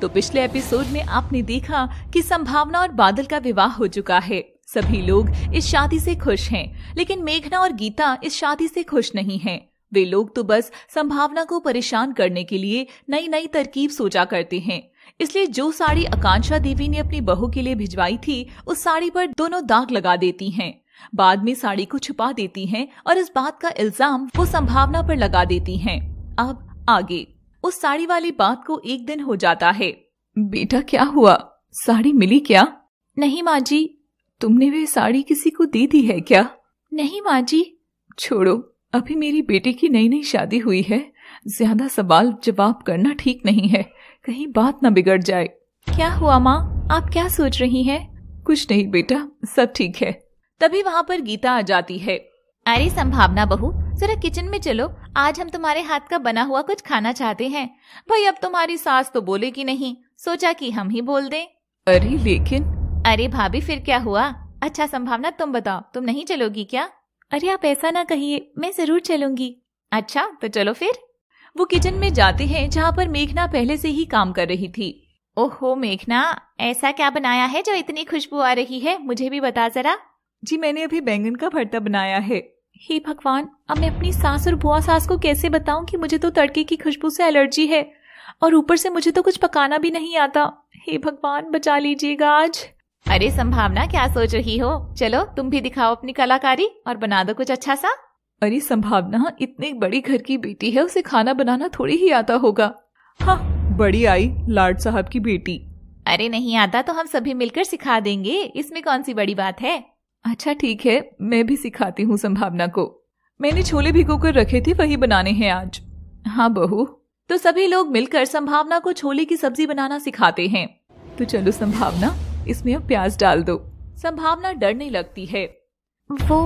तो पिछले एपिसोड में आपने देखा कि संभावना और बादल का विवाह हो चुका है सभी लोग इस शादी से खुश हैं, लेकिन मेघना और गीता इस शादी से खुश नहीं हैं। वे लोग तो बस संभावना को परेशान करने के लिए नई नई तरकीब सोचा करते हैं इसलिए जो साड़ी आकांक्षा देवी ने अपनी बहू के लिए भिजवाई थी उस साड़ी पर दोनों दाग लगा देती हैं। बाद में साड़ी को छुपा देती हैं और इस बात का इल्जाम वो संभावना पर लगा देती हैं। अब आगे उस साड़ी वाली बात को एक दिन हो जाता है बेटा क्या हुआ साड़ी मिली क्या नहीं माँ जी तुमने वे साड़ी किसी को दे दी है क्या नहीं माँ जी छोड़ो अभी मेरी बेटी की नई नई शादी हुई है ज्यादा सवाल जवाब करना ठीक नहीं है कहीं बात ना बिगड़ जाए क्या हुआ माँ आप क्या सोच रही हैं कुछ नहीं बेटा सब ठीक है तभी वहाँ पर गीता आ जाती है अरे संभावना बहू जरा किचन में चलो आज हम तुम्हारे हाथ का बना हुआ कुछ खाना चाहते हैं भाई अब तुम्हारी सास तो बोलेगी नहीं सोचा कि हम ही बोल दें अरे लेकिन अरे भाभी फिर क्या हुआ अच्छा संभावना तुम बताओ तुम नहीं चलोगी क्या अरे आप ऐसा ना कहिए मैं जरूर चलूंगी अच्छा तो चलो फिर वो किचन में जाते हैं जहाँ पर मेघना पहले से ही काम कर रही थी ओहो मेघना ऐसा क्या बनाया है जो इतनी खुशबू आ रही है मुझे भी बता जरा जी मैंने अभी बैंगन का भरता बनाया है हे भगवान अब मैं अपनी सास और बुआ सास को कैसे बताऊं कि मुझे तो तड़के की खुशबू से एलर्जी है और ऊपर से मुझे तो कुछ पकाना भी नहीं आता हे भगवान बचा लीजिएगा आज अरे संभावना क्या सोच रही हो चलो तुम भी दिखाओ अपनी कलाकारी और बना दो कुछ अच्छा सा अरे संभावना इतने बड़ी घर की बेटी है उसे खाना बनाना थोड़ी ही आता होगा हाँ बड़ी आई लाड साहब की बेटी अरे नहीं आता तो हम सभी मिलकर सिखा देंगे इसमें कौन सी बड़ी बात है अच्छा ठीक है मैं भी सिखाती हूँ संभावना को मैंने छोले भिगो कर रखे थे वही बनाने हैं आज हाँ बहू तो सभी लोग मिलकर संभावना को छोले की सब्जी बनाना सिखाते हैं तो चलो संभावना इसमें अब प्याज डाल दो संभावना डरने लगती है वो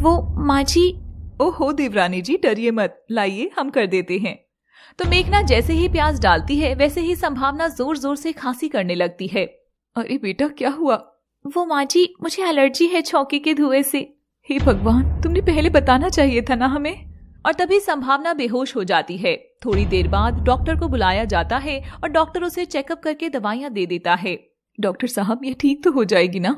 वो माझी जी ओहो देवरानी जी डरिए मत लाइए हम कर देते हैं तो मेघना जैसे ही प्याज डालती है वैसे ही संभावना जोर जोर से खांसी करने लगती है अरे बेटा क्या हुआ वो माँ जी मुझे एलर्जी है चौकी के धुएं से हे भगवान तुमने पहले बताना चाहिए था ना हमें और तभी संभावना बेहोश हो जाती है थोड़ी देर बाद डॉक्टर को बुलाया जाता है और डॉक्टर उसे चेकअप करके दवाइयाँ दे देता है डॉक्टर साहब ये ठीक तो हो जाएगी ना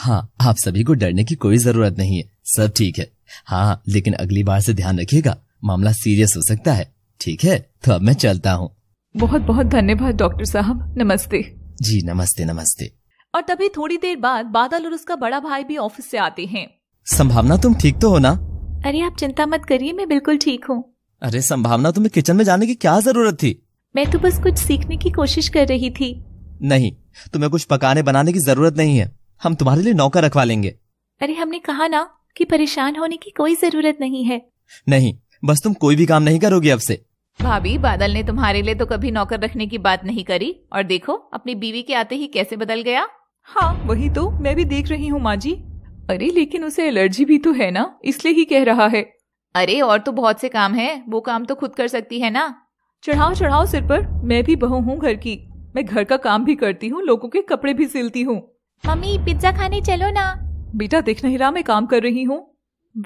हाँ आप सभी को डरने की कोई जरूरत नहीं है सब ठीक है हाँ लेकिन अगली बार से ध्यान रखिएगा मामला सीरियस हो सकता है ठीक है तो अब मैं चलता हूँ बहुत बहुत धन्यवाद डॉक्टर साहब नमस्ते जी नमस्ते नमस्ते और तभी थोड़ी देर बाद बादल और उसका बड़ा भाई भी ऑफिस से आते हैं संभावना तुम ठीक तो हो ना अरे आप चिंता मत करिए मैं बिल्कुल ठीक हूँ अरे संभावना तुम्हें किचन में जाने की क्या जरूरत थी मैं तो बस कुछ सीखने की कोशिश कर रही थी नहीं तुम्हें कुछ पकाने बनाने की जरूरत नहीं है हम तुम्हारे लिए नौकर रखवा लेंगे अरे हमने कहा ना कि परेशान होने की कोई जरूरत नहीं है नहीं बस तुम कोई भी काम नहीं करोगी अब से भाभी बादल ने तुम्हारे लिए तो कभी नौकर रखने की बात नहीं करी और देखो अपनी बीवी के आते ही कैसे बदल गया हाँ वही तो मैं भी देख रही हूँ माँ जी अरे लेकिन उसे एलर्जी भी तो है ना इसलिए ही कह रहा है अरे और तो बहुत से काम है वो काम तो खुद कर सकती है ना चढ़ाओ चढ़ाओ सिर पर मैं भी बहू हूँ घर की मैं घर का काम भी करती हूँ लोगों के कपड़े भी सिलती हूँ मम्मी पिज्जा खाने चलो ना बेटा देख नहीं रहा मैं काम कर रही हूँ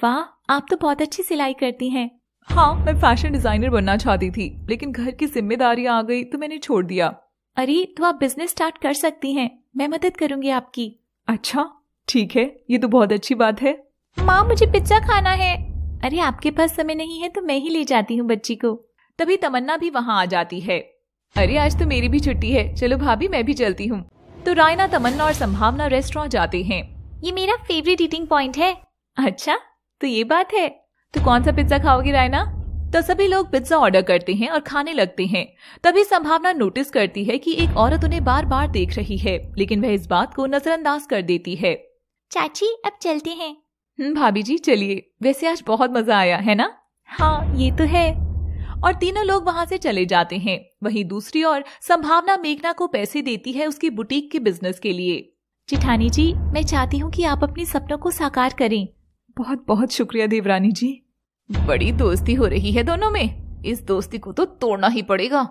वाह आप तो बहुत अच्छी सिलाई करती हैं हाँ मैं फैशन डिजाइनर बनना चाहती थी लेकिन घर की जिम्मेदारियाँ आ गई तो मैंने छोड़ दिया अरे तो आप बिजनेस स्टार्ट कर सकती हैं मैं मदद करूंगी आपकी अच्छा ठीक है ये तो बहुत अच्छी बात है माँ मुझे पिज्जा खाना है अरे आपके पास समय नहीं है तो मैं ही ले जाती हूँ बच्ची को तभी तमन्ना भी वहाँ आ जाती है अरे आज तो मेरी भी छुट्टी है चलो भाभी मैं भी चलती हूँ तो रायना तमन्ना और संभावना रेस्टोरेंट जाते हैं ये मेरा फेवरेट ईटिंग पॉइंट है अच्छा तो ये बात है तो कौन सा पिज्जा खाओगी रायना तो सभी लोग पिज्जा ऑर्डर करते हैं और खाने लगते हैं तभी संभावना नोटिस करती है कि एक औरत उन्हें बार बार देख रही है लेकिन वह इस बात को नजरअंदाज कर देती है चाची अब चलते हैं हम्म, भाभी जी चलिए वैसे आज बहुत मजा आया है ना हाँ ये तो है और तीनों लोग वहाँ से चले जाते हैं वहीं दूसरी ओर संभावना मेघना को पैसे देती है उसकी बुटीक के बिजनेस के लिए चिठानी जी मैं चाहती हूँ कि आप अपने सपनों को साकार करें बहुत बहुत शुक्रिया देवरानी जी बड़ी दोस्ती हो रही है दोनों में इस दोस्ती को तो तोड़ना ही पड़ेगा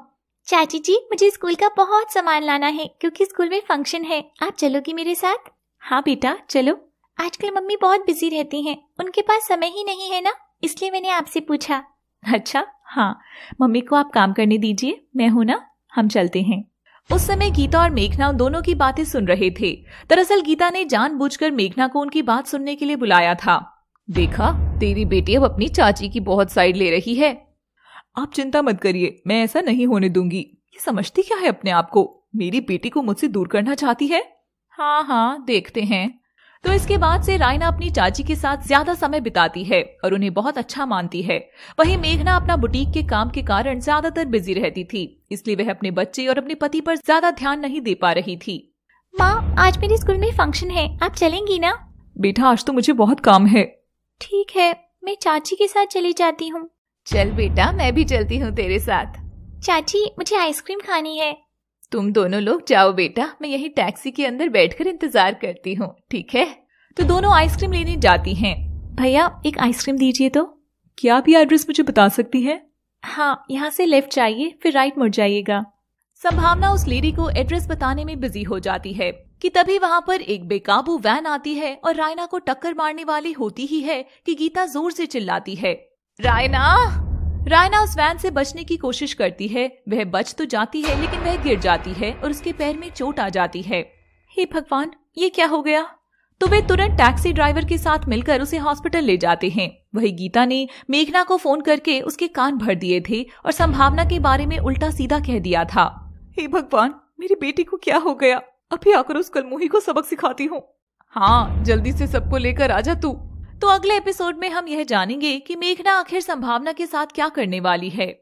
चाची जी मुझे स्कूल का बहुत सामान लाना है क्योंकि स्कूल में फंक्शन है आप चलोगी मेरे साथ हाँ बेटा चलो आजकल मम्मी बहुत बिजी रहती हैं उनके पास समय ही नहीं है ना इसलिए मैंने आपसे पूछा अच्छा हाँ मम्मी को आप काम करने दीजिए मैं हूँ ना हम चलते हैं उस समय गीता और मेघना दोनों की बातें सुन रहे थे दरअसल गीता ने जानबूझकर मेघना को उनकी बात सुनने के लिए बुलाया था देखा तेरी बेटी अब अपनी चाची की बहुत साइड ले रही है आप चिंता मत करिए मैं ऐसा नहीं होने दूंगी ये समझती क्या है अपने आप को मेरी बेटी को मुझसे दूर करना चाहती है हाँ हाँ देखते हैं तो इसके बाद से रायना अपनी चाची के साथ ज्यादा समय बिताती है और उन्हें बहुत अच्छा मानती है वहीं मेघना अपना बुटीक के काम के कारण ज्यादातर बिजी रहती थी इसलिए वह अपने बच्चे और अपने पति पर ज्यादा ध्यान नहीं दे पा रही थी माँ आज मेरे स्कूल में फंक्शन है आप चलेंगी ना बेटा आज तो मुझे बहुत काम है ठीक है मैं चाची के साथ चली जाती हूँ चल बेटा मैं भी चलती हूँ तेरे साथ चाची मुझे आइसक्रीम खानी है तुम दोनों लोग जाओ बेटा मैं यही टैक्सी के अंदर बैठकर इंतजार करती हूँ ठीक है तो दोनों आइसक्रीम लेने जाती हैं भैया एक आइसक्रीम दीजिए तो क्या आप ये एड्रेस मुझे बता सकती हैं हाँ यहाँ से लेफ्ट जाइए फिर राइट मुड़ जाइएगा संभावना उस लेडी को एड्रेस बताने में बिजी हो जाती है कि तभी वहां पर एक बेकाबू वैन आती है और रायना को टक्कर मारने वाली होती ही है कि गीता जोर से चिल्लाती है रायना रायना उस वैन से बचने की कोशिश करती है वह बच तो जाती है लेकिन वह गिर जाती है और उसके पैर में चोट आ जाती है हे भगवान ये क्या हो गया तो वे तुरंत टैक्सी ड्राइवर के साथ मिलकर उसे हॉस्पिटल ले जाते हैं वही गीता ने मेघना को फोन करके उसके कान भर दिए थे और संभावना के बारे में उल्टा सीधा कह दिया था हे भगवान मेरी बेटी को क्या हो गया अभी आकर उस कलमोही को सबक सिखाती हूँ हाँ जल्दी से सबको लेकर आ जा तू तो अगले एपिसोड में हम यह जानेंगे कि मेघना आखिर संभावना के साथ क्या करने वाली है